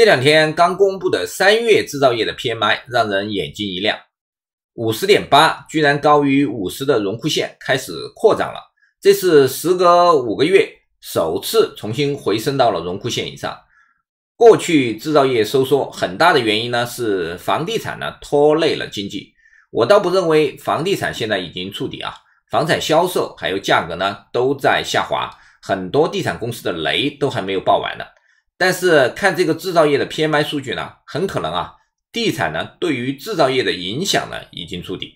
这两天刚公布的三月制造业的 PMI 让人眼睛一亮，五十点八居然高于五十的荣枯线，开始扩张了。这是时隔五个月首次重新回升到了荣枯线以上。过去制造业收缩很大的原因呢，是房地产呢拖累了经济。我倒不认为房地产现在已经触底啊，房产销售还有价格呢都在下滑，很多地产公司的雷都还没有报完呢。但是看这个制造业的 PMI 数据呢，很可能啊，地产呢对于制造业的影响呢已经触底，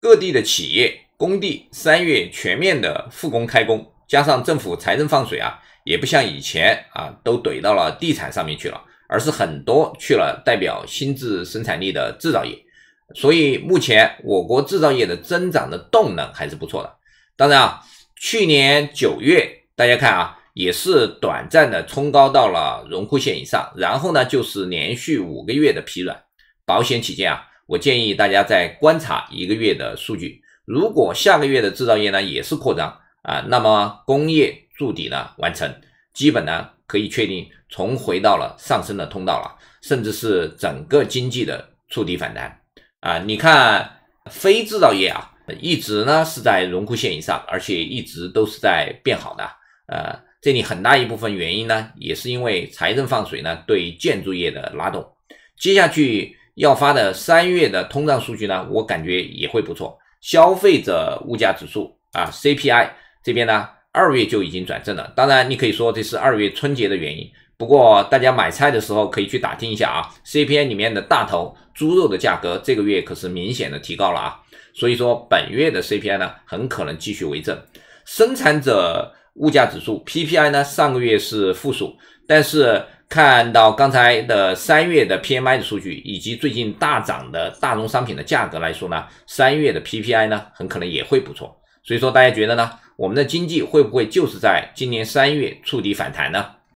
各地的企业工地三月全面的复工开工，加上政府财政放水啊，也不像以前啊都怼到了地产上面去了，而是很多去了代表新质生产力的制造业，所以目前我国制造业的增长的动能还是不错的。当然啊，去年九月大家看啊。也是短暂的冲高到了荣枯线以上，然后呢就是连续五个月的疲软。保险起见啊，我建议大家再观察一个月的数据。如果下个月的制造业呢也是扩张啊，那么工业筑底呢完成，基本呢可以确定重回到了上升的通道了，甚至是整个经济的触底反弹啊。你看非制造业啊，一直呢是在荣枯线以上，而且一直都是在变好的，呃。这里很大一部分原因呢，也是因为财政放水呢，对建筑业的拉动。接下去要发的三月的通胀数据呢，我感觉也会不错。消费者物价指数啊，CPI 这边呢，二月就已经转正了。当然，你可以说这是二月春节的原因。不过，大家买菜的时候可以去打听一下啊，CPI 里面的大头猪肉的价格这个月可是明显的提高了啊。所以说，本月的 CPI 呢，很可能继续为正。生产者物价指数 PPI 呢，上个月是负数，但是看到刚才的三月的 PMI 的数据，以及最近大涨的大宗商品的价格来说呢，三月的 PPI 呢很可能也会不错。所以说，大家觉得呢，我们的经济会不会就是在今年三月触底反弹呢？